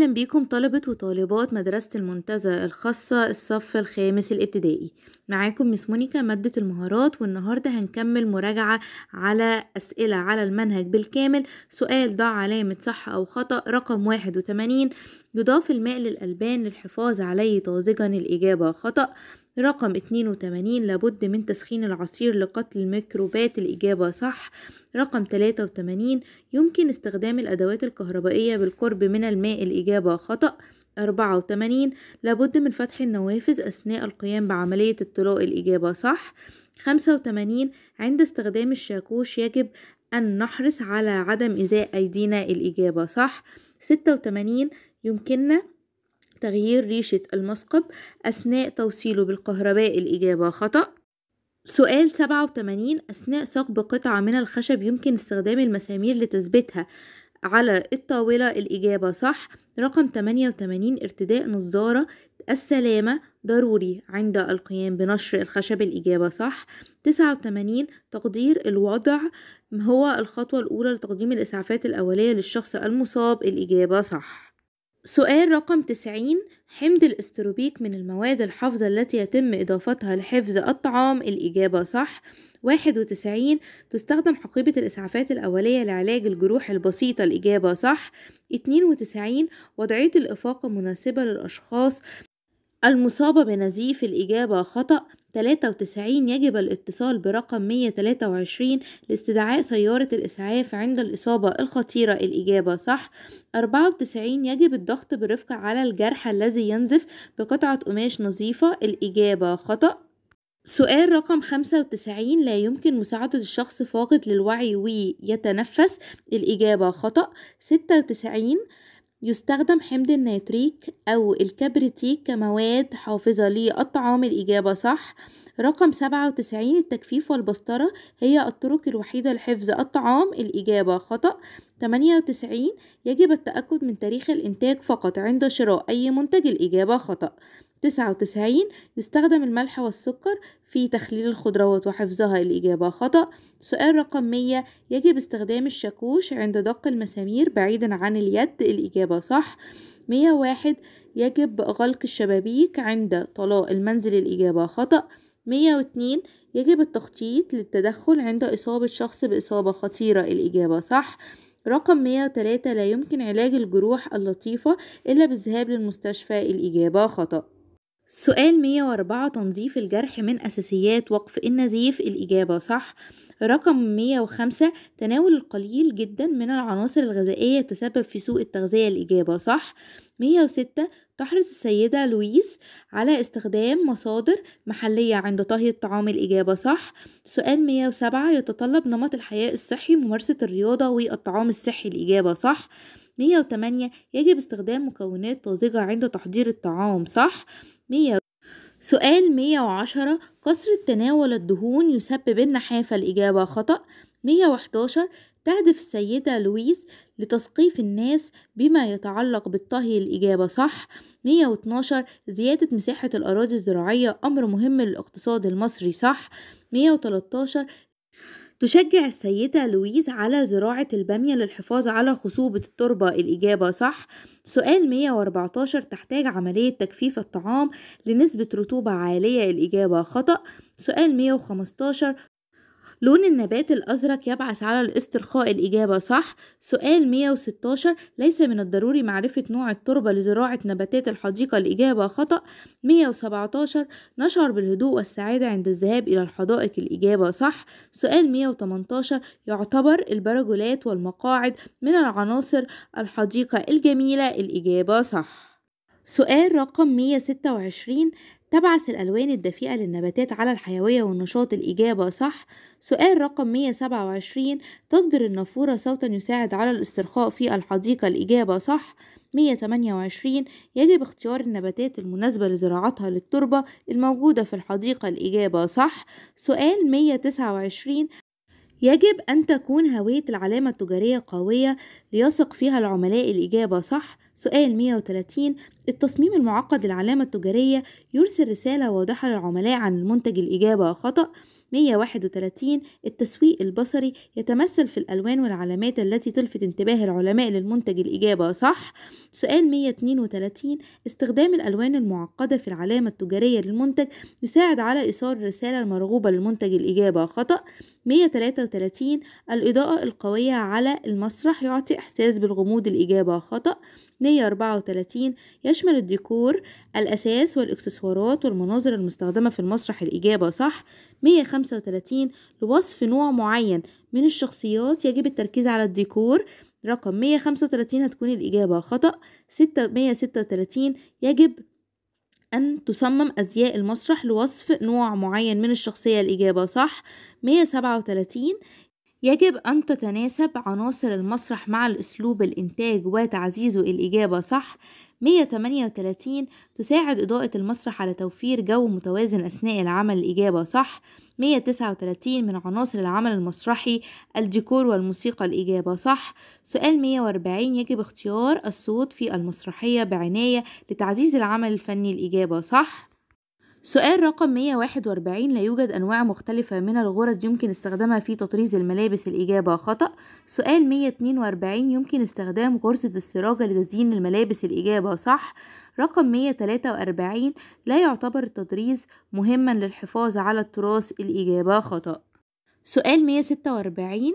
أهلا بيكم طلبة وطالبات مدرسة المنتزه الخاصة الصف الخامس الابتدائي معاكم مس مونيكا مادة المهارات والنهاردة هنكمل مراجعة على أسئلة على المنهج بالكامل سؤال ضع علامة صح أو خطأ رقم واحد وتمانين يضاف الماء للألبان للحفاظ عليه طازجا الإجابة خطأ رقم 82 لابد من تسخين العصير لقتل الميكروبات الإجابة صح رقم 83 يمكن استخدام الأدوات الكهربائية بالقرب من الماء الإجابة خطأ 84 لابد من فتح النوافذ أثناء القيام بعملية الطلاء الإجابة صح 85 عند استخدام الشاكوش يجب أن نحرص على عدم إزاء أيدينا الإجابة صح 86 يمكننا تغيير ريشة المثقب أثناء توصيله بالكهرباء الإجابة خطأ سؤال 87 أثناء ثقب قطعة من الخشب يمكن استخدام المسامير لتثبيتها على الطاولة الإجابة صح رقم 88 ارتداء نظارة السلامة ضروري عند القيام بنشر الخشب الإجابة صح 89 تقدير الوضع هو الخطوة الأولى لتقديم الإسعافات الأولية للشخص المصاب الإجابة صح سؤال رقم 90 حمض الاستروبيك من المواد الحافظة التي يتم إضافتها لحفظ الطعام الإجابة صح 91 تستخدم حقيبة الإسعافات الأولية لعلاج الجروح البسيطة الإجابة صح 92 وضعية الإفاقة مناسبة للأشخاص المصابة بنزيف الإجابة خطأ 93 يجب الاتصال برقم 123 لاستدعاء سيارة الإسعاف عند الإصابة الخطيرة الإجابة صح 94 يجب الضغط برفق على الجرح الذي ينزف بقطعة قماش نظيفة الإجابة خطأ سؤال رقم 95 لا يمكن مساعدة الشخص فاقد للوعي ويتنفس الإجابة خطأ 96 يستخدم حمض النيتريك أو الكبريتيك كمواد حافظة للطعام الإجابة صح رقم سبعة وتسعين التجفيف والبسطرة هي الطرق الوحيدة لحفظ الطعام الإجابة خطأ تمانية وتسعين يجب التأكد من تاريخ الإنتاج فقط عند شراء أي منتج الإجابة خطأ تسعة وتسعين يستخدم الملح والسكر في تخليل الخضروات وحفظها الإجابة خطأ سؤال رقم مية يجب استخدام الشاكوش عند دق المسامير بعيدا عن اليد الإجابة صح مية واحد يجب غلق الشبابيك عند طلاء المنزل الإجابة خطأ مية واتنين يجب التخطيط للتدخل عند إصابة شخص بإصابة خطيرة الإجابة صح رقم 103 لا يمكن علاج الجروح اللطيفة إلا بالذهاب للمستشفى الإجابة خطأ سؤال 104 تنظيف الجرح من أساسيات وقف النزيف الإجابة صح رقم 105 تناول القليل جدا من العناصر الغذائية تسبب في سوء التغذية الإجابة صح 106 تحرص السيدة لويس على استخدام مصادر محلية عند طهي الطعام الإجابة صح سؤال 107 يتطلب نمط الحياة الصحي ممارسة الرياضة والطعام الصحي الإجابة صح 108 يجب استخدام مكونات طازجة عند تحضير الطعام صح 100 سؤال 110 كثرة تناول الدهون يسبب النحافة الإجابة خطأ 111 تهدف السيدة لويس لتثقيف الناس بما يتعلق بالطهي الإجابة صح 112 زيادة مساحة الأراضي الزراعية أمر مهم للاقتصاد المصري صح 113 تشجع السيدة لويز على زراعة البامية للحفاظ على خصوبة التربة الإجابة صح سؤال 114 تحتاج عملية تجفيف الطعام لنسبة رطوبة عالية الإجابة خطأ سؤال 115 لون النبات الأزرق يبعث على الاسترخاء الإجابة صح سؤال 116 ليس من الضروري معرفة نوع التربة لزراعة نباتات الحديقة الإجابة خطأ 117 نشعر بالهدوء والسعادة عند الذهاب إلى الحدائق الإجابة صح سؤال 118 يعتبر البرجولات والمقاعد من العناصر الحديقة الجميلة الإجابة صح سؤال رقم 126 تبعث الألوان الدفيئة للنباتات على الحيوية والنشاط الإجابة صح سؤال رقم 127 تصدر النافورة صوتا يساعد على الاسترخاء في الحديقة الإجابة صح 128 يجب اختيار النباتات المناسبة لزراعتها للتربة الموجودة في الحديقة الإجابة صح سؤال 129 يجب أن تكون هوية العلامة التجارية قوية ليثق فيها العملاء الإجابة صح سؤال 130 التصميم المعقد للعلامة التجارية يرسل رسالة واضحة للعملاء عن المنتج الإجابة خطأ 131 التسويق البصري يتمثل في الألوان والعلامات التي تلفت انتباه العلماء للمنتج الإجابة صح سؤال 132 استخدام الألوان المعقدة في العلامة التجارية للمنتج يساعد على إيصال الرسالة المرغوبة للمنتج الإجابة خطأ 133 الإضاءة القوية على المسرح يعطي إحساس بالغموض الإجابة خطأ 134 يشمل الديكور الأساس والإكسسوارات والمناظر المستخدمة في المسرح الإجابة صح 135 لوصف نوع معين من الشخصيات يجب التركيز على الديكور رقم 135 هتكون الإجابة خطأ 636 يجب أن تصمم أزياء المسرح لوصف نوع معين من الشخصية الإجابة صح 137 يجب أن تتناسب عناصر المسرح مع الأسلوب الإنتاج وتعزيزه الإجابة صح 138 تساعد إضاءة المسرح على توفير جو متوازن أثناء العمل الإجابة صح 139 من عناصر العمل المسرحي الديكور والموسيقى الإجابة صح سؤال 140 يجب اختيار الصوت في المسرحية بعناية لتعزيز العمل الفني الإجابة صح سؤال رقم 141 لا يوجد أنواع مختلفة من الغرز يمكن استخدامها في تطريز الملابس الإجابة خطأ سؤال 142 يمكن استخدام غرزة السراجة لتزيين الملابس الإجابة صح رقم 143 لا يعتبر التطريز مهما للحفاظ على التراث الإجابة خطأ سؤال 146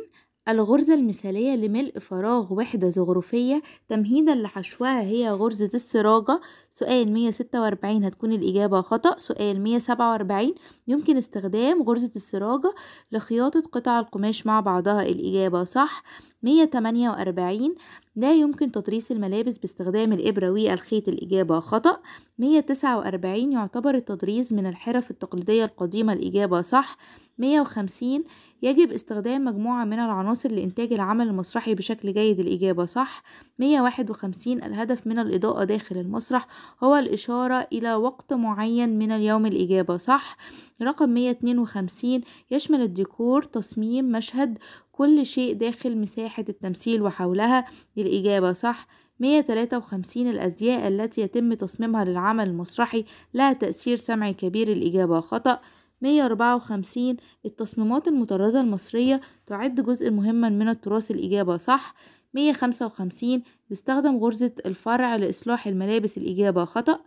الغرزة المثالية لملء فراغ وحدة زغرفية تمهيدا لحشوها هي غرزة السراجة سؤال 146 هتكون الإجابة خطأ سؤال 147 يمكن استخدام غرزة السراجة لخياطة قطع القماش مع بعضها الإجابة صح 148 لا يمكن تطريس الملابس باستخدام الإبرة والخيط الإجابة خطأ 149 يعتبر التطريز من الحرف التقليدية القديمة الإجابة صح 150 يجب استخدام مجموعة من العناصر لإنتاج العمل المسرحي بشكل جيد الإجابة صح 151 الهدف من الإضاءة داخل المسرح هو الإشارة إلى وقت معين من اليوم الإجابة صح رقم 152 يشمل الديكور تصميم مشهد كل شيء داخل مساحة التمثيل وحولها الإجابة صح 153 الأزياء التي يتم تصميمها للعمل المسرحي لها تأثير سمعي كبير الإجابة خطأ 154 التصميمات المطرزة المصرية تعد جزء مهما من التراث الإجابة صح 155 يستخدم غرزة الفرع لإصلاح الملابس الإجابة خطأ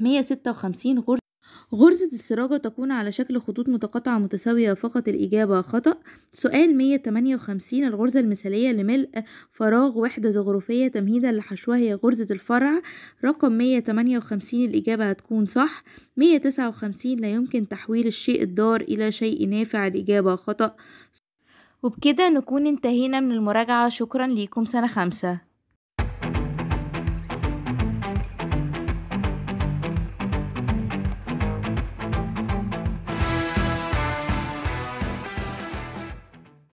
156 غرزة غرزة السراجة تكون على شكل خطوط متقاطعة متساوية فقط الإجابة خطأ سؤال 158 الغرزة المثالية لملء فراغ وحدة زغرفية تمهيدا لحشوها هي غرزة الفرع رقم 158 الإجابة هتكون صح 159 لا يمكن تحويل الشيء الضار إلى شيء نافع الإجابة خطأ وبكده نكون انتهينا من المراجعة شكرا ليكم سنة خمسة